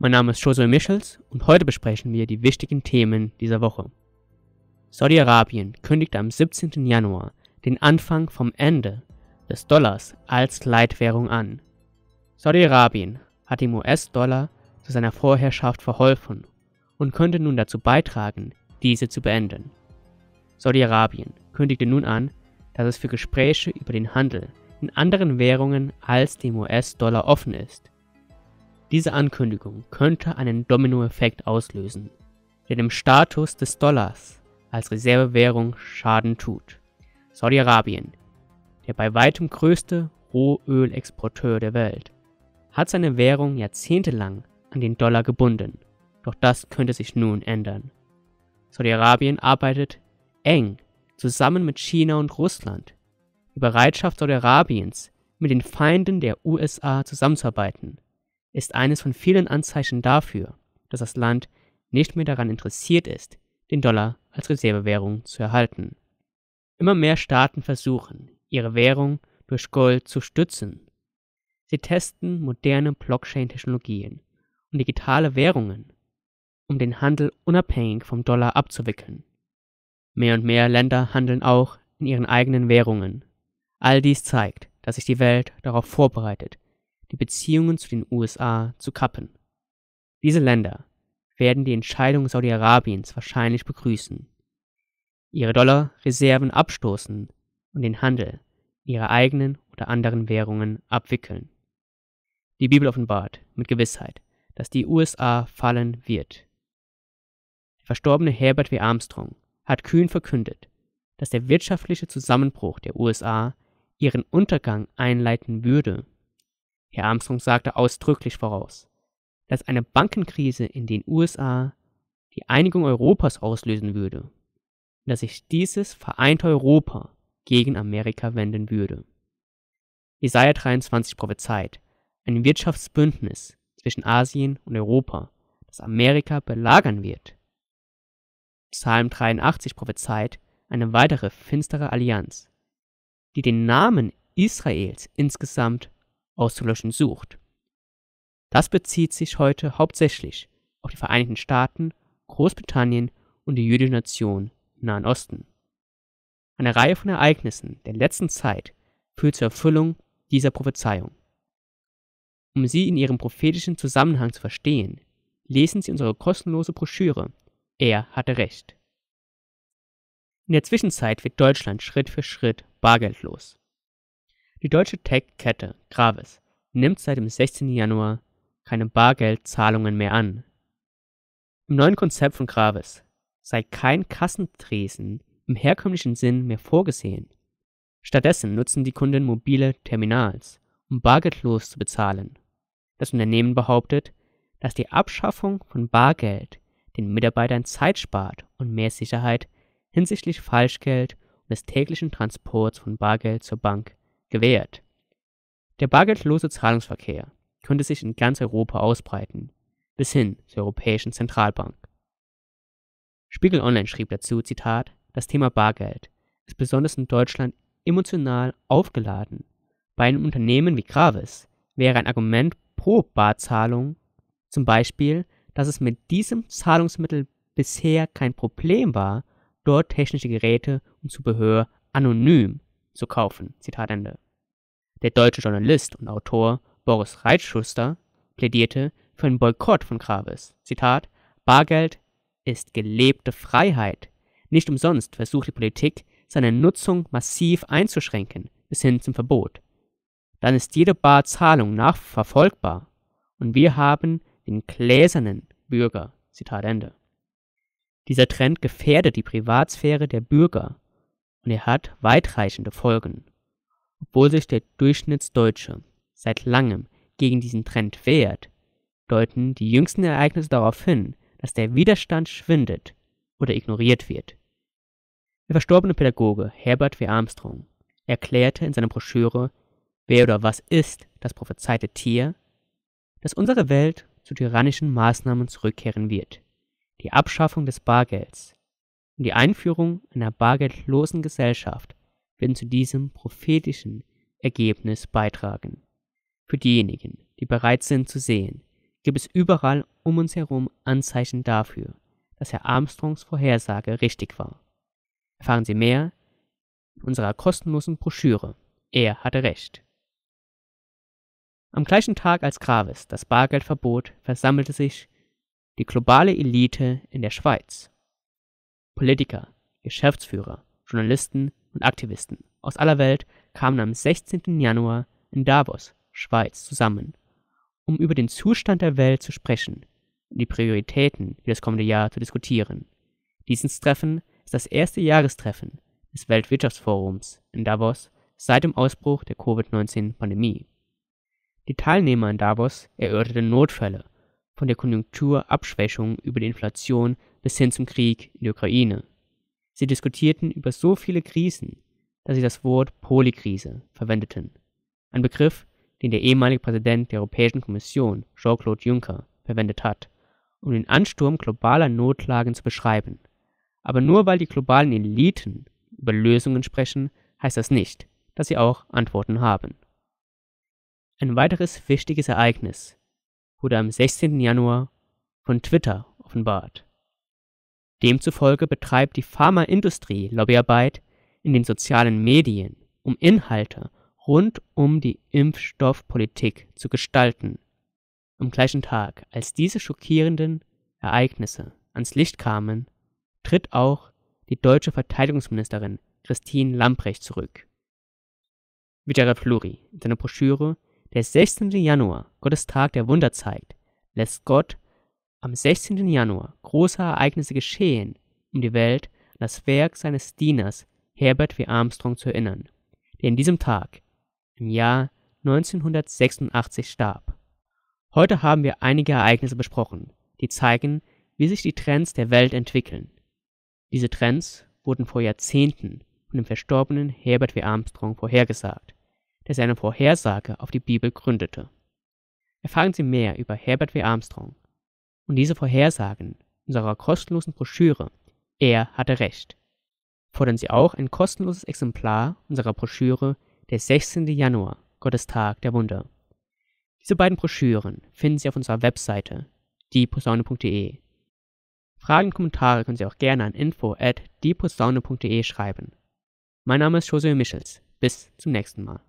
Mein Name ist Josue Michels und heute besprechen wir die wichtigen Themen dieser Woche. Saudi-Arabien kündigte am 17. Januar den Anfang vom Ende des Dollars als Leitwährung an. Saudi-Arabien hat dem US-Dollar zu seiner Vorherrschaft verholfen und könnte nun dazu beitragen, diese zu beenden. Saudi-Arabien kündigte nun an, dass es für Gespräche über den Handel in anderen Währungen als dem US-Dollar offen ist. Diese Ankündigung könnte einen Dominoeffekt auslösen, der dem Status des Dollars als Reservewährung Schaden tut. Saudi-Arabien, der bei weitem größte Rohölexporteur der Welt, hat seine Währung jahrzehntelang an den Dollar gebunden. Doch das könnte sich nun ändern. Saudi-Arabien arbeitet eng zusammen mit China und Russland. Die Bereitschaft Saudi-Arabiens, mit den Feinden der USA zusammenzuarbeiten, ist eines von vielen Anzeichen dafür, dass das Land nicht mehr daran interessiert ist, den Dollar als Reservewährung zu erhalten. Immer mehr Staaten versuchen, ihre Währung durch Gold zu stützen. Sie testen moderne Blockchain-Technologien und digitale Währungen, um den Handel unabhängig vom Dollar abzuwickeln. Mehr und mehr Länder handeln auch in ihren eigenen Währungen. All dies zeigt, dass sich die Welt darauf vorbereitet, die Beziehungen zu den USA zu kappen. Diese Länder werden die Entscheidung Saudi-Arabiens wahrscheinlich begrüßen, ihre Dollarreserven abstoßen und den Handel in ihrer eigenen oder anderen Währungen abwickeln. Die Bibel offenbart mit Gewissheit, dass die USA fallen wird. Der verstorbene Herbert W. Armstrong hat kühn verkündet, dass der wirtschaftliche Zusammenbruch der USA ihren Untergang einleiten würde Herr Armstrong sagte ausdrücklich voraus, dass eine Bankenkrise in den USA die Einigung Europas auslösen würde und dass sich dieses vereinte Europa gegen Amerika wenden würde. Jesaja 23 prophezeit ein Wirtschaftsbündnis zwischen Asien und Europa, das Amerika belagern wird. Psalm 83 prophezeit eine weitere finstere Allianz, die den Namen Israels insgesamt auszulöschen sucht. Das bezieht sich heute hauptsächlich auf die Vereinigten Staaten, Großbritannien und die jüdische Nation im Nahen Osten. Eine Reihe von Ereignissen der letzten Zeit führt zur Erfüllung dieser Prophezeiung. Um sie in ihrem prophetischen Zusammenhang zu verstehen, lesen Sie unsere kostenlose Broschüre Er hatte Recht. In der Zwischenzeit wird Deutschland Schritt für Schritt bargeldlos. Die deutsche Tech-Kette Gravis nimmt seit dem 16. Januar keine Bargeldzahlungen mehr an. Im neuen Konzept von Gravis sei kein Kassentresen im herkömmlichen Sinn mehr vorgesehen. Stattdessen nutzen die Kunden mobile Terminals, um bargeldlos zu bezahlen. Das Unternehmen behauptet, dass die Abschaffung von Bargeld den Mitarbeitern Zeit spart und mehr Sicherheit hinsichtlich Falschgeld und des täglichen Transports von Bargeld zur Bank gewährt. Der bargeldlose Zahlungsverkehr könnte sich in ganz Europa ausbreiten, bis hin zur Europäischen Zentralbank. Spiegel Online schrieb dazu, Zitat, das Thema Bargeld ist besonders in Deutschland emotional aufgeladen. Bei einem Unternehmen wie Gravis wäre ein Argument pro Barzahlung zum Beispiel, dass es mit diesem Zahlungsmittel bisher kein Problem war, dort technische Geräte und Zubehör anonym zu kaufen. Zitat Ende. Der deutsche Journalist und Autor Boris Reitschuster plädierte für einen Boykott von Graves. Zitat: Bargeld ist gelebte Freiheit. Nicht umsonst versucht die Politik, seine Nutzung massiv einzuschränken, bis hin zum Verbot. Dann ist jede Barzahlung nachverfolgbar und wir haben den gläsernen Bürger. Zitat Ende. Dieser Trend gefährdet die Privatsphäre der Bürger und er hat weitreichende Folgen. Obwohl sich der Durchschnittsdeutsche seit langem gegen diesen Trend wehrt, deuten die jüngsten Ereignisse darauf hin, dass der Widerstand schwindet oder ignoriert wird. Der verstorbene Pädagoge Herbert W. Armstrong erklärte in seiner Broschüre Wer oder was ist das prophezeite Tier, dass unsere Welt zu tyrannischen Maßnahmen zurückkehren wird. Die Abschaffung des Bargelds, und die Einführung einer bargeldlosen Gesellschaft werden zu diesem prophetischen Ergebnis beitragen. Für diejenigen, die bereit sind zu sehen, gibt es überall um uns herum Anzeichen dafür, dass Herr Armstrongs Vorhersage richtig war. Erfahren Sie mehr in unserer kostenlosen Broschüre. Er hatte recht. Am gleichen Tag als Graves das Bargeld verbot, versammelte sich die globale Elite in der Schweiz Politiker, Geschäftsführer, Journalisten und Aktivisten aus aller Welt kamen am 16. Januar in Davos, Schweiz, zusammen, um über den Zustand der Welt zu sprechen und die Prioritäten für das kommende Jahr zu diskutieren. Dieses Treffen ist das erste Jahrestreffen des Weltwirtschaftsforums in Davos seit dem Ausbruch der Covid-19-Pandemie. Die Teilnehmer in Davos erörterten Notfälle von der Konjunkturabschwächung über die Inflation bis hin zum Krieg in der Ukraine. Sie diskutierten über so viele Krisen, dass sie das Wort Polykrise verwendeten, ein Begriff, den der ehemalige Präsident der Europäischen Kommission, Jean-Claude Juncker, verwendet hat, um den Ansturm globaler Notlagen zu beschreiben. Aber nur weil die globalen Eliten über Lösungen sprechen, heißt das nicht, dass sie auch Antworten haben. Ein weiteres wichtiges Ereignis wurde am 16. Januar von Twitter offenbart. Demzufolge betreibt die Pharmaindustrie Lobbyarbeit in den sozialen Medien, um Inhalte rund um die Impfstoffpolitik zu gestalten. Am gleichen Tag, als diese schockierenden Ereignisse ans Licht kamen, tritt auch die deutsche Verteidigungsministerin Christine Lamprecht zurück. Wie Gerald Fluri in seiner Broschüre der 16. Januar, Gottes Tag der Wunder zeigt, lässt Gott am 16. Januar große Ereignisse geschehen, um die Welt an das Werk seines Dieners Herbert W. Armstrong zu erinnern, der in diesem Tag im Jahr 1986 starb. Heute haben wir einige Ereignisse besprochen, die zeigen, wie sich die Trends der Welt entwickeln. Diese Trends wurden vor Jahrzehnten von dem verstorbenen Herbert W. Armstrong vorhergesagt der seine Vorhersage auf die Bibel gründete. Erfahren Sie mehr über Herbert W. Armstrong und diese Vorhersagen unserer kostenlosen Broschüre Er hatte Recht. Fordern Sie auch ein kostenloses Exemplar unserer Broschüre Der 16. Januar, Gottes Tag der Wunder. Diese beiden Broschüren finden Sie auf unserer Webseite dieposaune.de. Fragen und Kommentare können Sie auch gerne an info at dieposaune.de schreiben. Mein Name ist José Michels. Bis zum nächsten Mal.